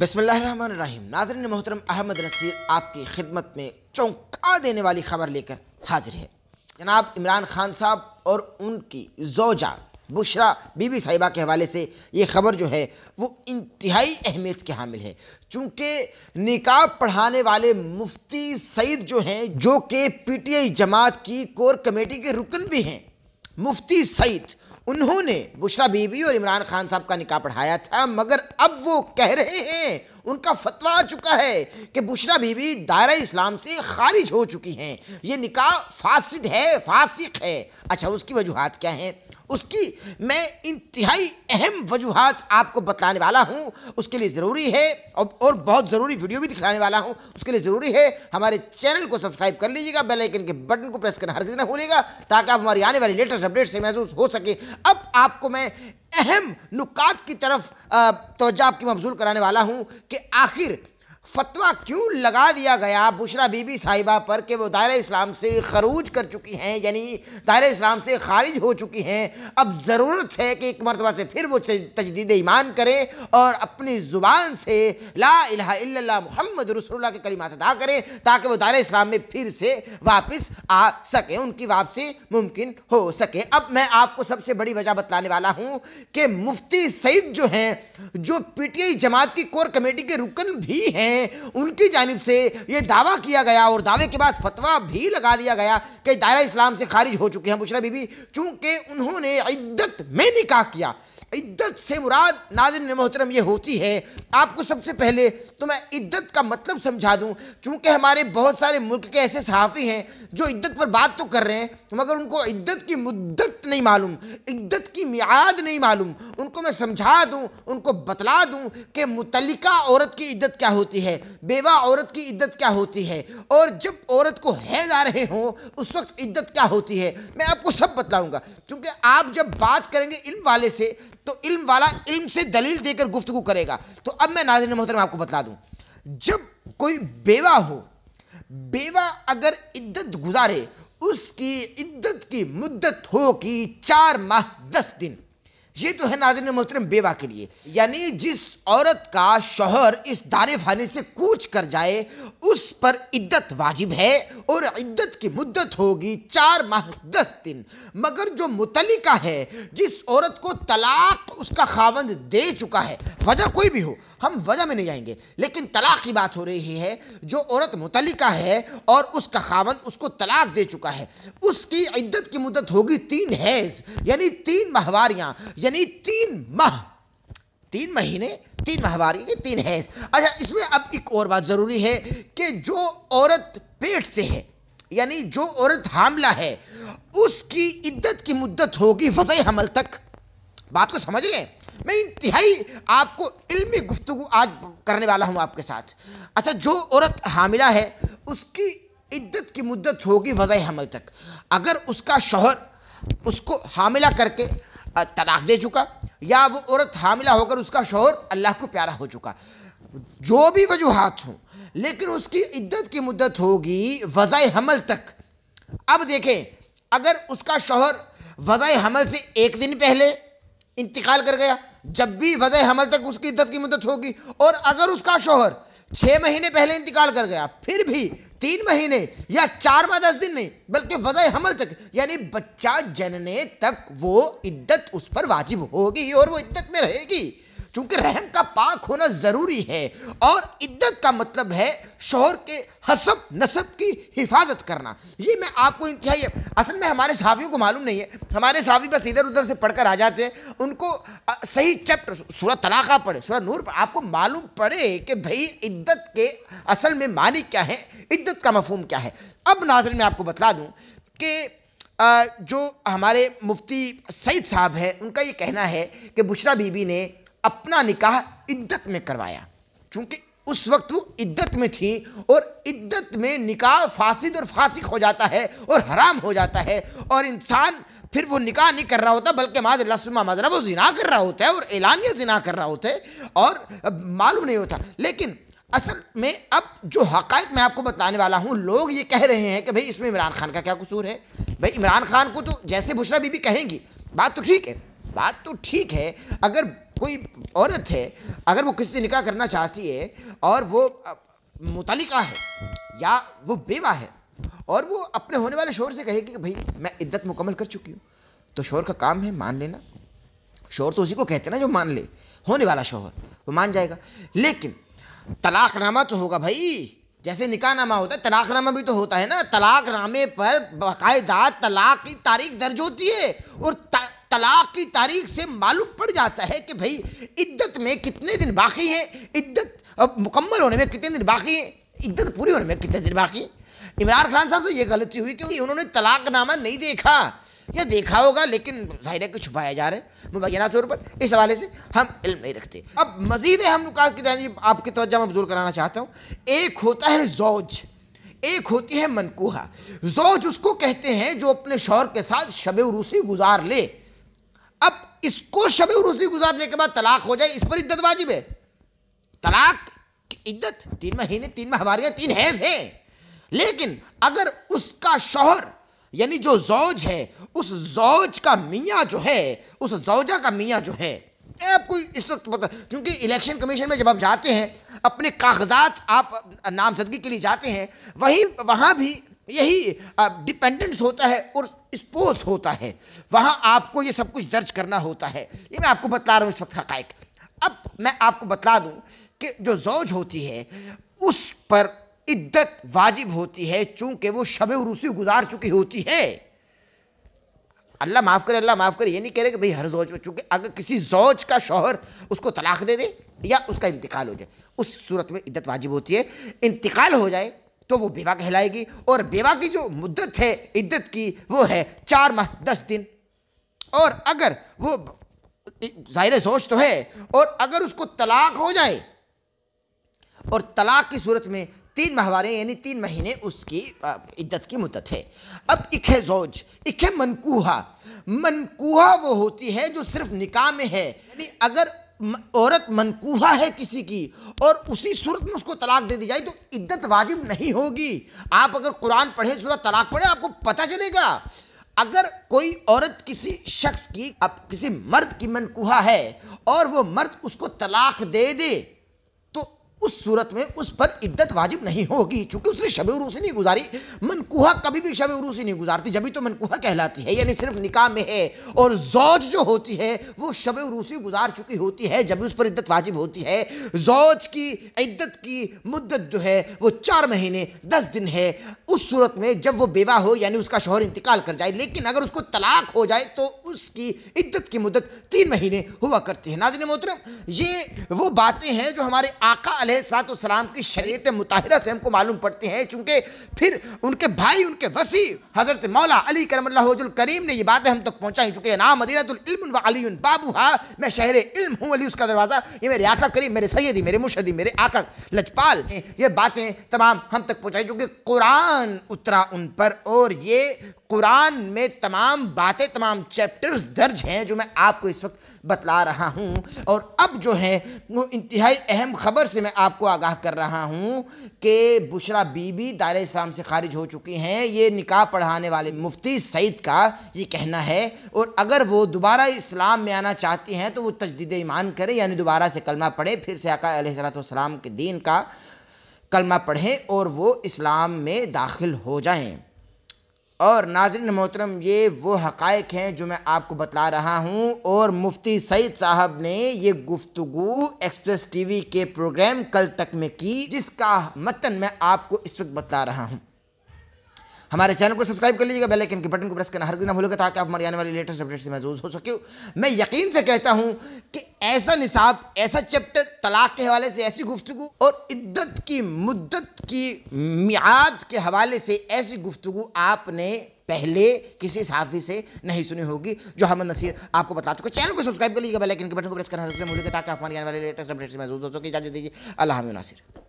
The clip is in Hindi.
बसमीम नाजरन मोहतरम अहमद नसीर आपकी खिदमत में चौंका देने वाली खबर लेकर हाजिर है जनाब इमरान खान साहब और उनकी जोजा बुशरा बीबी साहिबा के हवाले से ये खबर जो है वो इंतहाई अहमियत के हामिल है चूँकि निकाब पढ़ाने वाले मुफ्ती सईद जो हैं जो कि पी टी आई जमात की कोर कमेटी के रुकन भी हैं मुफ्ती सईद उन्होंने बुशरा बीबी और इमरान खान साहब का निकाह पढ़ाया था मगर अब वो कह रहे हैं उनका फतवा आ चुका है कि बुशरा बीबी दायरा इस्लाम से खारिज हो चुकी हैं ये निकाह फासिद है फासिक है अच्छा उसकी वजूहत क्या हैं उसकी मैं इंतहाई अहम वजूहत आपको बताने वाला हूँ उसके लिए ज़रूरी है और बहुत ज़रूरी वीडियो भी दिखाने वाला हूँ उसके लिए ज़रूरी है हमारे चैनल को सब्सक्राइब कर लीजिएगा बेल आइकन के बटन को प्रेस करना हर किसी ना भूलेगा ताकि आप हमारी आने वाली लेटेस्ट अपडेट से महसूस हो सके अब आपको मैं अहम नुकात की तरफ तोजा आपकी मबजूल कराने वाला हूँ कि आखिर फतवा क्यों लगा दिया गया बुशरा बीबी साहिबा पर कि वो दायरे इस्लाम से खरूज कर चुकी हैं यानी दायरे इस्लाम से खारिज हो चुकी हैं अब ज़रूरत है कि एक मरतबा से फिर वो तजदीद ईमान करें और अपनी ज़ुबान से ला इला मोहम्मद रसोल्ला के कलिमात अदा करें ताकि वो दायरे इस्लाम में फिर से वापस आ सकें उनकी वापसी मुमकिन हो सके अब मैं आपको सबसे बड़ी वजह बतलाने वाला हूँ कि मुफ्ती सईद जो हैं जो पी टी आई जमात की कोर कमेटी के रुकन भी हैं हैं उनकी जानब से ये दावा किया गया और दावे के बाद फतवा भी लगा दिया गया कि दायरा इस्लाम से खारिज हो चुके हैं बुशरा बीबी चूँकि उन्होंने इद्दत में निकाह किया इद्दत से मुराद नाजन मोहतरम ये होती है आपको सबसे पहले तो मैं इद्दत का मतलब समझा दूँ चूँकि हमारे बहुत सारे मुल्क के ऐसे सहाफ़ी हैं जो इद्दत पर बात तो कर रहे हैं तो मगर उनको इद्दत की मुद्दत नहीं मालूम इद्दत की मियाद नहीं मालूम उनको मैं समझा दूँ उनको बतला दूँ कि मुतलका औरत की इद्दत क्या होती है बेवा औरत की इद्दत क्या होती है और जब औरत को है जा रहे हों उस वक्त इद्दत क्या होती है मैं आपको सब बतलाऊँगा क्योंकि आप जब बात करेंगे इन वाले से तो इल्म वाला इल्म से दलील देकर गुफ्तु करेगा तो अब मैं नाजरन मोहतरम आपको बता दूं जब कोई बेवा हो बेवा अगर इद्दत गुजारे उसकी इद्दत की मुद्दत हो कि चार माह दस दिन ये तो है नाजन मोहतरम बेवा के लिए यानी जिस औरत का शोहर इस दारे फानी से कूच कर जाए उस पर इद्दत वाजिब है और इद्दत की मुद्दत होगी चार माह दस दिन मगर जो मुतलिका है जिस औरत को तलाक उसका खावंद दे चुका है वजह कोई भी हो हम वजह में नहीं जाएंगे लेकिन तलाक की बात हो रही है जो औरत मुतलिका है और उसका खावन उसको तलाक दे चुका है उसकी इद्दत की मुद्दत होगी तीन हैज यानी तीन महवारियां यानी तीन माह तीन महीने तीन महवारी ने तीन हैज अच्छा इसमें अब एक और बात ज़रूरी है कि जो औरत पेट से है यानी जो औरत हामला है उसकी इद्दत की मुद्दत होगी वजह हमल तक बात को समझ रहे हैं मैं इंतहाई आपको इल्मी गुफ्तु आज करने वाला हूँ आपके साथ अच्छा जो औरत हामिला है उसकी इद्दत की मुद्दत होगी वज़ हमल तक अगर उसका शोहर उसको हामिला करके तलाक दे चुका या वो औरत हामिला होकर उसका शोहर अल्लाह को प्यारा हो चुका जो भी वजूहत हों लेकिन उसकी इद्दत की मुद्दत होगी वज़ हमल तक अब देखें अगर उसका शोहर वज़ हमल से एक दिन पहले इंतकाल कर गया जब भी वजह हमल तक उसकी इद्दत की मुद्दत होगी और अगर उसका शोहर छः महीने पहले इंतकाल कर गया फिर भी तीन महीने या चार माह दस दिन नहीं बल्कि वजह हमल तक यानी बच्चा जनने तक वो इद्दत उस पर वाजिब होगी और वो इद्दत में रहेगी चूंकि रहम का पाक होना ज़रूरी है और इद्दत का मतलब है शोहर के हसब नसब की हिफाजत करना ये मैं आपको इंतहाई असल में हमारे सहाफ़ियों को मालूम नहीं है हमारे सहाफ़ी बस इधर उधर से पढ़कर आ जाते हैं उनको सही चैप्टर सूरह तलाक़ा पढ़े सूरह नूर पढ़े आपको मालूम पड़े कि भाई इद्दत के असल में मानी क्या है इद्दत का मफहम क्या है अब नाजर में आपको बतला दूँ कि जो हमारे मुफ्ती सईद साहब हैं उनका ये कहना है कि बुशरा बीबी ने अपना निकाह इद्दत में करवाया क्योंकि उस वक्त वो इद्दत में थी और इद्दत में निकाह फासिद और फासिक हो जाता है और हराम हो जाता है और इंसान फिर वो निकाह नहीं कर रहा होता बल्कि माज लसमा माजरा वो जिना कर रहा होता है और ऐलानिया जिना कर रहा होता है और मालूम नहीं होता लेकिन असल में अब जो हकायक मैं आपको बताने वाला हूँ लोग ये कह रहे हैं कि भाई इसमें इमरान खान का क्या कसूर है भाई इमरान खान को तो जैसे बुशरा बीबी कहेंगी बात तो ठीक है बात तो ठीक है अगर कोई औरत है अगर वो किसी से निकाह करना चाहती है और वो मुतलिका है या वो बेवा है और वो अपने होने वाले शोर से कहेगी कि भाई मैं इद्दत मुकम्मल कर चुकी हूँ तो शोर का काम है मान लेना शोर तो उसी को कहते ना जो मान ले होने वाला शोहर वो मान जाएगा लेकिन तलाकनामा तो होगा भाई जैसे निकाहनामा होता है तलाकनामा भी तो होता है ना तलाकनामे पर बाकायदा तलाक की तारीख दर्ज होती है और की तारीख से मालूम पड़ जाता है कि भाई इद्दत में कितने दिन बाकी है इद्दत अब मुकम्मल होने में कितने दिन बाकी है इद्दत पूरी होने में कितने दिन बाकी है इमरान खान साहब से तो ये गलती हुई क्योंकि उन्होंने तलाकनामा नहीं देखा या देखा होगा लेकिन जाहिर है कि छुपाया जा रहा है मुबैना तौर पर इस हवाले से हम इल्म नहीं रखते अब मजीद हम नुकात की जानी आपकी तवज्जा मबजूर कराना चाहता हूँ एक होता है जौज एक होती है मनकूहा जौज उसको कहते हैं जो अपने शौहर के साथ शब रूसी गुजार ले इसको शब उसी गुजारने के बाद तलाक हो जाए इस पर इद्दत वाजिब है तलाक की इद्दत तीन महीने तीन माह हमारे तीन हैज है लेकिन अगर उसका शोहर यानी जो जौज है उस जौज का मियाँ जो है उस जौजा का मियाँ जो है आपको इस वक्त पता क्योंकि इलेक्शन कमीशन में जब आप जाते हैं अपने कागजात आप नामजदगी के लिए जाते हैं वहीं वहाँ भी यही डिपेंडेंस होता है और स्पोज होता है वहाँ आपको ये सब कुछ दर्ज करना होता है ये मैं आपको बतला रहा हूँ इस वक्त हकायक अब मैं आपको बतला दूँ कि जो जौज होती है उस पर इद्दत वाजिब होती है चूँकि वो शब रूसी गुजार चुकी होती है अल्लाह माफ़ करे अल्लाह माफ़ करे ये नहीं कह रहे कि भाई हर जौज में चूँकि अगर किसी जौज का शोहर उसको तलाक दे दे या उसका इंतकाल हो जाए उस सूरत में इद्दत वाजिब होती है इंतकाल हो जाए तो वो बेवा कहलाएगी और बेवा की जो मुद्दत है इद्दत की वो है चार माह दस दिन और अगर वो ज़ाहिर सोच तो है और अगर उसको तलाक हो जाए और तलाक की सूरत में तीन माहवारे यानी तीन महीने उसकी इद्दत की मुद्दत है अब इखे जोज इखे मनकूहा मनकूहा वो होती है जो सिर्फ निकाह में है यानी अगर औरत मनकूहा है किसी की और उसी सूरत में उसको तलाक दे दी जाए तो इद्दत वाजिब नहीं होगी आप अगर कुरान पढ़े सूरत तलाक पढ़े आपको पता चलेगा अगर कोई औरत किसी शख्स की अब किसी मर्द की मनकुहा है और वो मर्द उसको तलाक दे दे उस सूरत में उस पर इद्दत वाजिब नहीं होगी चूंकि उसने शब उरूसी नहीं गुजारी मनकुहा कभी भी शब उरूसी नहीं गुजारती जब भी तो मनकुहा कहलाती है यानी सिर्फ निकाह में है और जौज जो होती है वो शब उरूसी गुजार चुकी होती है जब उस पर इद्दत वाजिब होती है जौज की इद्दत की मुद्दत जो है वो चार महीने दस दिन है उस सूरत में जब वो बेवा हो यानी उसका शोहर इंतकाल कर जाए लेकिन अगर उसको तलाक हो जाए तो उसकी इद्दत की मुद्दत तीन महीने हुआ करती है नाजिन मोहतरम ये वो बातें हैं जो हमारे आका सलाम की शरीत मुताहरा से हमको मालूम पड़ती हैं चूँकि फिर उनके भाई उनके वसी हज़रत मौला अली करमल्लाजुल करीम ने ये बातें हम तक तो पहुँचाई चूँकि नाम अदीरतुल्म व अली बाबू हा मैं शहर इल्म हूँ अली उसका दरवाज़ा ये मेरे आका करीम मेरे सैदी मेरे मुशदी मेरे आका लजपाल ने ये बातें तमाम हम तक पहुँचाई चूँकि कुरान उतरा उन पर और ये कुरान में तमाम बातें तमाम चैप्टर्स दर्ज हैं जो मैं आपको इस वक्त बतला रहा हूं और अब जो है वो इंतहाई अहम ख़बर से मैं आपको आगाह कर रहा हूँ कि बुशरा बीबी दार इस्लाम से खारिज हो चुकी हैं ये निकाह पढ़ाने वाले मुफ्ती सईद का ये कहना है और अगर वो दोबारा इस्लाम में आना चाहती हैं तो वो तजदीद ईमान करें यानी दोबारा से कलमा पढ़े फिर से आकाम के दीन का कलमा पढ़ें और वो इस्लाम में दाखिल हो जाएँ और नाजरन मोहतरम ये वो हक़ हैं जो मैं आपको बता रहा हूँ और मुफ्ती सईद साहब ने ये गुफ्तु एक्सप्रेस टीवी के प्रोग्राम कल तक में की जिसका मतन मैं आपको इस वक्त बता रहा हूँ हमारे चैनल को सब्सक्राइब कर लीजिएगा बेल आइकन के बटन को प्रेस करना हर दिन भूलोगे ताकि आप हमारी आने वाली लेटेस्ट अपडेट से महजूज हो सके मैं यकीन से कहता हूँ कि ऐसा निसाब ऐसा चैप्टर तलाक के हवाले से ऐसी गुफ्तु और इद्दत की मुद्दत की मियाद के हवाले से ऐसी गुफ्तु आपने पहले किसी साफी से नहीं सुनी होगी जो हम नसीर आपको बता चुके चैनल को सब्सक्राइब कर लीजिएगा बेल आइकन के बटन को प्रेस करना हर दिन भूलोगे ताकि आप हमारी आने वाली लेटेस्ट अपडेट से महजूज हो सके इजाजत दीजिए अल्लाह नासिर